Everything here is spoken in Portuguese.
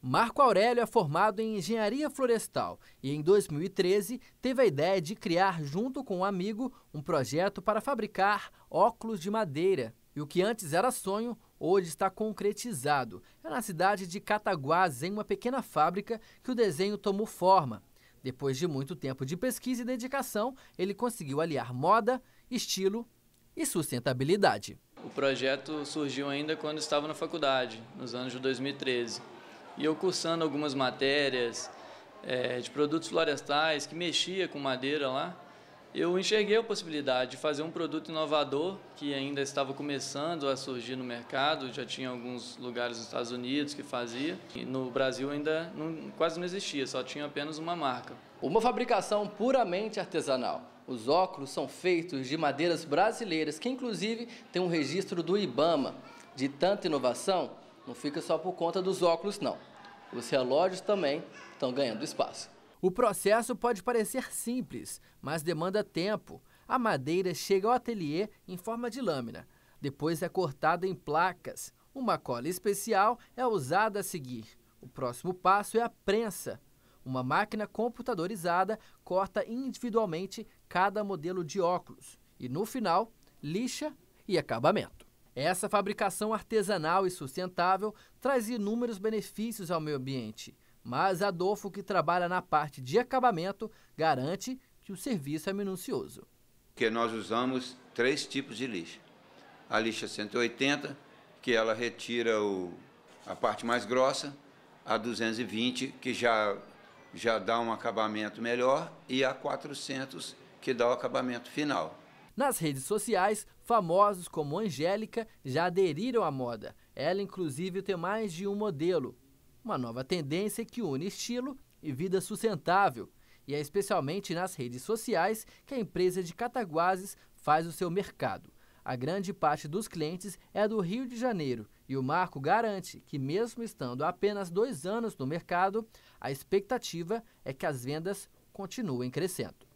Marco Aurélio é formado em engenharia florestal e, em 2013, teve a ideia de criar, junto com um amigo, um projeto para fabricar óculos de madeira. E o que antes era sonho, hoje está concretizado. É na cidade de Cataguases, em uma pequena fábrica, que o desenho tomou forma. Depois de muito tempo de pesquisa e dedicação, ele conseguiu aliar moda, estilo e sustentabilidade. O projeto surgiu ainda quando estava na faculdade, nos anos de 2013 e eu cursando algumas matérias é, de produtos florestais que mexia com madeira lá, eu enxerguei a possibilidade de fazer um produto inovador que ainda estava começando a surgir no mercado, já tinha alguns lugares nos Estados Unidos que fazia. E no Brasil ainda não, quase não existia, só tinha apenas uma marca. Uma fabricação puramente artesanal. Os óculos são feitos de madeiras brasileiras, que inclusive tem um registro do Ibama. De tanta inovação, não fica só por conta dos óculos, não. Os relógios também estão ganhando espaço. O processo pode parecer simples, mas demanda tempo. A madeira chega ao ateliê em forma de lâmina. Depois é cortada em placas. Uma cola especial é usada a seguir. O próximo passo é a prensa. Uma máquina computadorizada corta individualmente cada modelo de óculos e, no final, lixa e acabamento. Essa fabricação artesanal e sustentável traz inúmeros benefícios ao meio ambiente, mas Adolfo, que trabalha na parte de acabamento, garante que o serviço é minucioso. Porque nós usamos três tipos de lixa. A lixa 180, que ela retira o, a parte mais grossa, a 220, que já, já dá um acabamento melhor, e a 400, que dá o acabamento final. Nas redes sociais, famosos como Angélica já aderiram à moda. Ela, inclusive, tem mais de um modelo. Uma nova tendência que une estilo e vida sustentável. E é especialmente nas redes sociais que a empresa de Cataguases faz o seu mercado. A grande parte dos clientes é do Rio de Janeiro e o Marco garante que, mesmo estando há apenas dois anos no mercado, a expectativa é que as vendas continuem crescendo.